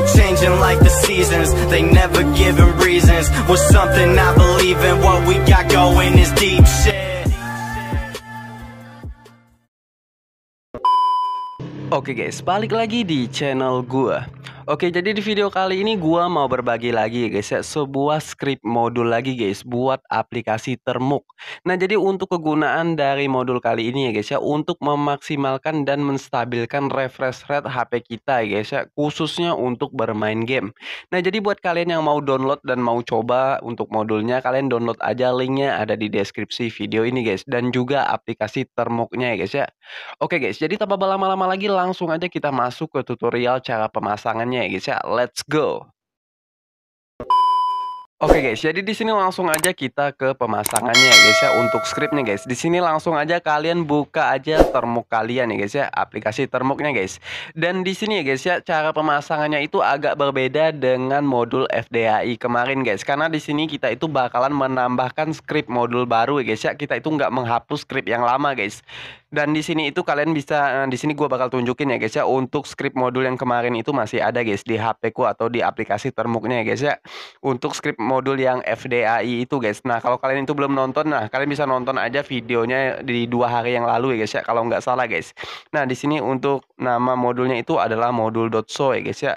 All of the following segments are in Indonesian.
people changing like the seasons They never giving reasons With something I believe in What we got going is deep shit Oke guys, balik lagi di channel gua Oke, jadi di video kali ini gua mau berbagi lagi guys ya sebuah script modul lagi guys buat aplikasi Termuk. Nah, jadi untuk kegunaan dari modul kali ini ya guys ya untuk memaksimalkan dan menstabilkan refresh rate HP kita ya guys ya khususnya untuk bermain game. Nah, jadi buat kalian yang mau download dan mau coba untuk modulnya kalian download aja linknya ada di deskripsi video ini guys dan juga aplikasi Termuknya ya guys ya. Oke guys, jadi tanpa berlama-lama lagi langsung aja kita masuk ke tutorial cara pemasangannya lagunya gitu ya let's go Oke guys, jadi di sini langsung aja kita ke pemasangannya ya guys ya untuk scriptnya guys. Di sini langsung aja kalian buka aja termuk kalian ya guys ya, aplikasi termuknya guys. Dan di sini ya guys ya cara pemasangannya itu agak berbeda dengan modul FDAI kemarin guys. Karena di sini kita itu bakalan menambahkan script modul baru ya guys ya. Kita itu nggak menghapus script yang lama guys. Dan di sini itu kalian bisa eh, di sini gue bakal tunjukin ya guys ya untuk script modul yang kemarin itu masih ada guys di HP ku atau di aplikasi termuknya ya guys ya. Untuk script modul yang FDAI itu guys. Nah kalau kalian itu belum nonton, nah kalian bisa nonton aja videonya di dua hari yang lalu ya guys ya kalau nggak salah guys. Nah di sini untuk nama modulnya itu adalah modul so ya guys ya.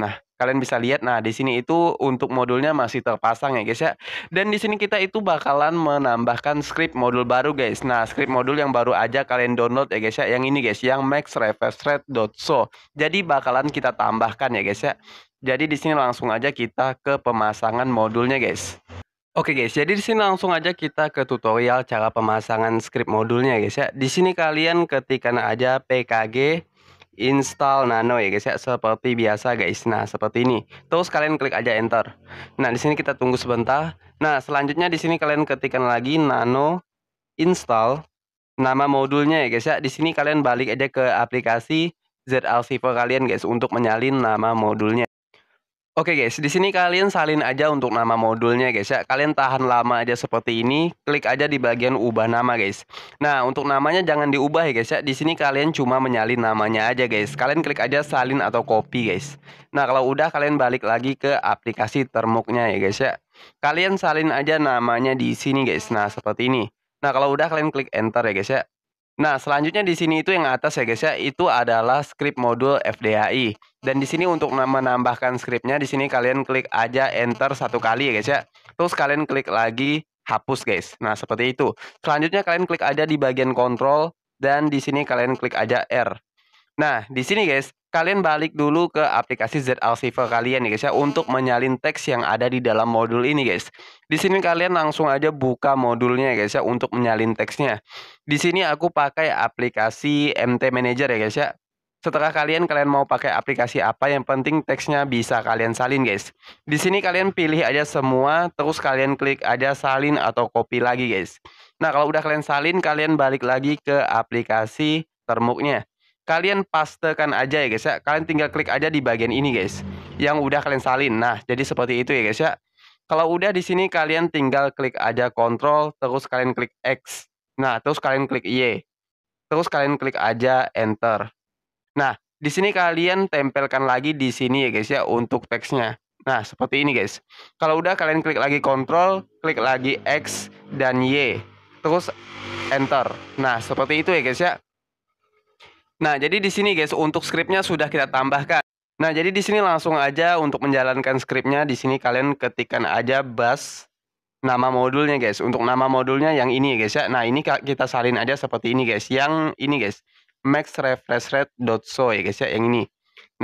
Nah kalian bisa lihat nah di sini itu untuk modulnya masih terpasang ya guys ya. Dan di sini kita itu bakalan menambahkan script modul baru guys. Nah script modul yang baru aja kalian download ya guys ya. Yang ini guys yang max so. Jadi bakalan kita tambahkan ya guys ya. Jadi di sini langsung aja kita ke pemasangan modulnya guys. Oke guys, jadi di sini langsung aja kita ke tutorial cara pemasangan script modulnya guys ya. Di sini kalian ketikkan aja PKG install nano ya guys ya seperti biasa guys nah seperti ini terus kalian klik aja enter nah di sini kita tunggu sebentar nah selanjutnya di sini kalian ketikkan lagi nano install nama modulnya ya guys ya di sini kalian balik aja ke aplikasi ZLC kalian guys untuk menyalin nama modulnya Oke guys, di sini kalian salin aja untuk nama modulnya guys ya. Kalian tahan lama aja seperti ini, klik aja di bagian ubah nama guys. Nah, untuk namanya jangan diubah ya guys ya. Di sini kalian cuma menyalin namanya aja guys. Kalian klik aja salin atau copy guys. Nah, kalau udah kalian balik lagi ke aplikasi termuknya ya guys ya. Kalian salin aja namanya di sini guys. Nah, seperti ini. Nah, kalau udah kalian klik enter ya guys ya. Nah, selanjutnya di sini itu yang atas ya guys ya, itu adalah script modul FDAI. Dan di sini untuk menambahkan scriptnya, di sini kalian klik aja enter satu kali ya guys ya. Terus kalian klik lagi hapus guys. Nah, seperti itu. Selanjutnya kalian klik aja di bagian kontrol dan di sini kalian klik aja R. Nah, di sini guys, kalian balik dulu ke aplikasi ZAlsifer kalian ya guys ya untuk iya. menyalin teks yang ada di dalam modul ini guys. Di sini kalian langsung aja buka modulnya ya guys ya untuk menyalin teksnya. Di sini aku pakai aplikasi MT Manager ya guys ya. Setelah kalian kalian mau pakai aplikasi apa yang penting teksnya bisa kalian salin guys. Di sini kalian pilih aja semua terus kalian klik aja salin atau copy lagi guys. Nah, kalau udah kalian salin kalian balik lagi ke aplikasi termuknya kalian pastekan aja ya guys ya. Kalian tinggal klik aja di bagian ini guys. Yang udah kalian salin. Nah, jadi seperti itu ya guys ya. Kalau udah di sini kalian tinggal klik aja kontrol terus kalian klik X. Nah, terus kalian klik Y. Terus kalian klik aja enter. Nah, di sini kalian tempelkan lagi di sini ya guys ya untuk teksnya. Nah, seperti ini guys. Kalau udah kalian klik lagi kontrol, klik lagi X dan Y. Terus enter. Nah, seperti itu ya guys ya. Nah, jadi di sini guys untuk skripnya sudah kita tambahkan. Nah, jadi di sini langsung aja untuk menjalankan skripnya di sini kalian ketikkan aja bus nama modulnya guys. Untuk nama modulnya yang ini ya guys ya. Nah, ini kita salin aja seperti ini guys. Yang ini guys. max refresh rate .so ya guys ya yang ini.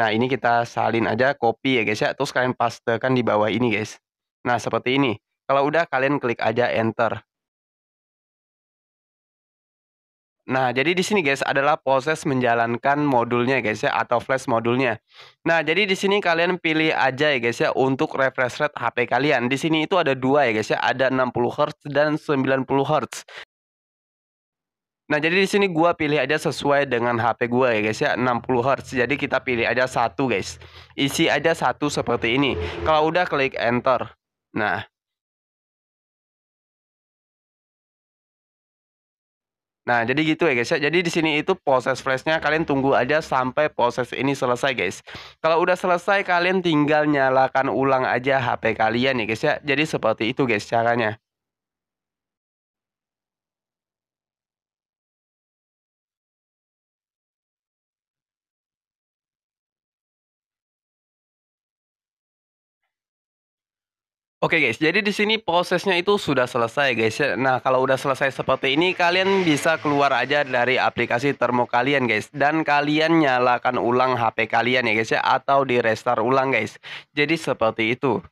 Nah, ini kita salin aja copy ya guys ya. Terus kalian pastekan di bawah ini guys. Nah, seperti ini. Kalau udah kalian klik aja enter. Nah, jadi di sini guys adalah proses menjalankan modulnya guys ya atau flash modulnya. Nah, jadi di sini kalian pilih aja ya guys ya untuk refresh rate HP kalian. Di sini itu ada dua ya guys ya, ada 60 Hz dan 90 Hz. Nah, jadi di sini gua pilih aja sesuai dengan HP gua ya guys ya, 60 Hz. Jadi kita pilih aja satu guys. Isi aja satu seperti ini. Kalau udah klik enter. Nah, Nah, jadi gitu ya guys ya. Jadi di sini itu proses flashnya kalian tunggu aja sampai proses ini selesai guys. Kalau udah selesai kalian tinggal nyalakan ulang aja HP kalian ya guys ya. Jadi seperti itu guys caranya. Oke guys, jadi di sini prosesnya itu sudah selesai guys. Ya. Nah, kalau udah selesai seperti ini, kalian bisa keluar aja dari aplikasi termo kalian guys dan kalian nyalakan ulang HP kalian ya guys ya atau di restart ulang guys. Jadi seperti itu.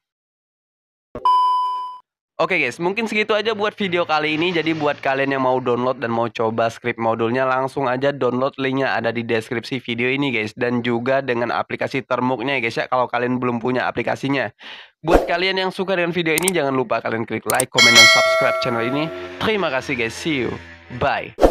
Oke guys, mungkin segitu aja buat video kali ini. Jadi buat kalian yang mau download dan mau coba script modulnya, langsung aja download linknya ada di deskripsi video ini guys. Dan juga dengan aplikasi termuknya ya guys ya, kalau kalian belum punya aplikasinya. Buat kalian yang suka dengan video ini, jangan lupa kalian klik like, comment, dan subscribe channel ini. Terima kasih guys, see you. Bye.